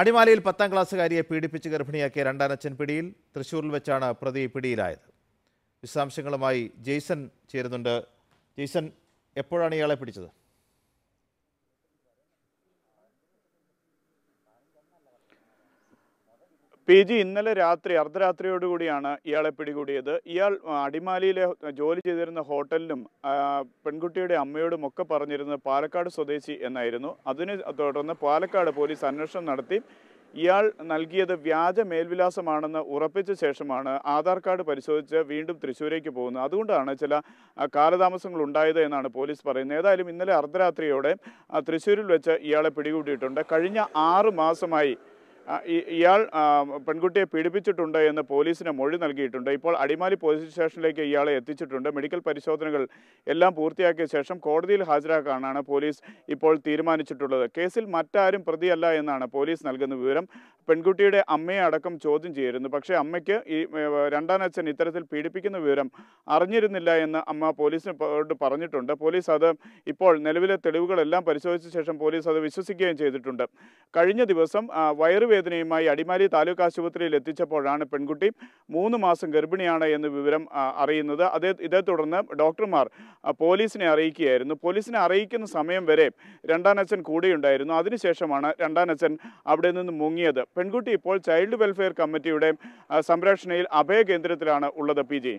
അടിമാലയിൽ പത്താം ക്ലാസ്സുകാരിയെ പീഡിപ്പിച്ച് ഗർഭിണിയാക്കിയ രണ്ടാനച്ഛൻ പിടിയിൽ തൃശൂരിൽ വെച്ചാണ് പ്രതി പിടിയിലായത് വിശദാംശങ്ങളുമായി ജെയ്സൺ ചേരുന്നുണ്ട് ജെയ്സൺ എപ്പോഴാണ് ഇയാളെ പിടിച്ചത് പി ജി ഇന്നലെ രാത്രി അർദ്ധരാത്രിയോടുകൂടിയാണ് ഇയാളെ പിടികൂടിയത് ഇയാൾ അടിമാലിയിലെ ജോലി ചെയ്തിരുന്ന ഹോട്ടലിലും പെൺകുട്ടിയുടെ അമ്മയോടും ഒക്കെ പറഞ്ഞിരുന്നത് പാലക്കാട് സ്വദേശി എന്നായിരുന്നു അതിനെ തുടർന്ന് പാലക്കാട് പോലീസ് അന്വേഷണം നടത്തി ഇയാൾ നൽകിയത് വ്യാജ മേൽവിലാസമാണെന്ന് ഉറപ്പിച്ച ശേഷമാണ് ആധാർ കാർഡ് പരിശോധിച്ച് വീണ്ടും തൃശ്ശൂരേക്ക് പോകുന്നത് അതുകൊണ്ടാണ് ചില കാലതാമസങ്ങൾ ഉണ്ടായത് എന്നാണ് പോലീസ് പറയുന്നത് ഏതായാലും ഇന്നലെ അർദ്ധരാത്രിയോടെ തൃശ്ശൂരിൽ വെച്ച് ഇയാളെ പിടികൂടിയിട്ടുണ്ട് കഴിഞ്ഞ ആറ് മാസമായി ഇയാൾ പെൺകുട്ടിയെ പീഡിപ്പിച്ചിട്ടുണ്ട് എന്ന് പോലീസിന് മൊഴി നൽകിയിട്ടുണ്ട് ഇപ്പോൾ അടിമാലി പോലീസ് സ്റ്റേഷനിലേക്ക് ഇയാളെ എത്തിച്ചിട്ടുണ്ട് മെഡിക്കൽ പരിശോധനകൾ എല്ലാം പൂർത്തിയാക്കിയ ശേഷം കോടതിയിൽ ഹാജരാക്കാനാണ് പോലീസ് ഇപ്പോൾ തീരുമാനിച്ചിട്ടുള്ളത് കേസിൽ മറ്റാരും പ്രതിയല്ല എന്നാണ് പോലീസ് നൽകുന്ന വിവരം പെൺകുട്ടിയുടെ അമ്മയെ അടക്കം ചോദ്യം ചെയ്യരുന്നു പക്ഷേ അമ്മയ്ക്ക് ഈ രണ്ടാനച്ഛൻ ഇത്തരത്തിൽ പീഡിപ്പിക്കുന്ന വിവരം അറിഞ്ഞിരുന്നില്ല എന്ന് അമ്മ പോലീസിനോട് പറഞ്ഞിട്ടുണ്ട് പോലീസ് അത് ഇപ്പോൾ നിലവിലെ തെളിവുകളെല്ലാം പരിശോധിച്ച ശേഷം പോലീസ് അത് വിശ്വസിക്കുകയും ചെയ്തിട്ടുണ്ട് കഴിഞ്ഞ ദിവസം വയറുവേദനയുമായി അടിമാലി താലൂക്ക് ആശുപത്രിയിൽ എത്തിച്ചപ്പോഴാണ് പെൺകുട്ടി മൂന്ന് മാസം ഗർഭിണിയാണ് എന്ന് വിവരം അറിയുന്നത് അതേ ഇതേ തുടർന്ന് ഡോക്ടർമാർ പോലീസിനെ അറിയിക്കുകയായിരുന്നു പോലീസിനെ അറിയിക്കുന്ന സമയം വരെ രണ്ടാനച്ഛൻ കൂടെയുണ്ടായിരുന്നു അതിനുശേഷമാണ് രണ്ടാനച്ഛൻ അവിടെ നിന്ന് മുങ്ങിയത് പെൺകുട്ടി ഇപ്പോൾ ചൈൽഡ് വെൽഫെയർ കമ്മിറ്റിയുടെ സംരക്ഷണയിൽ അഭയ കേന്ദ്രത്തിലാണ് ഉള്ളത് പി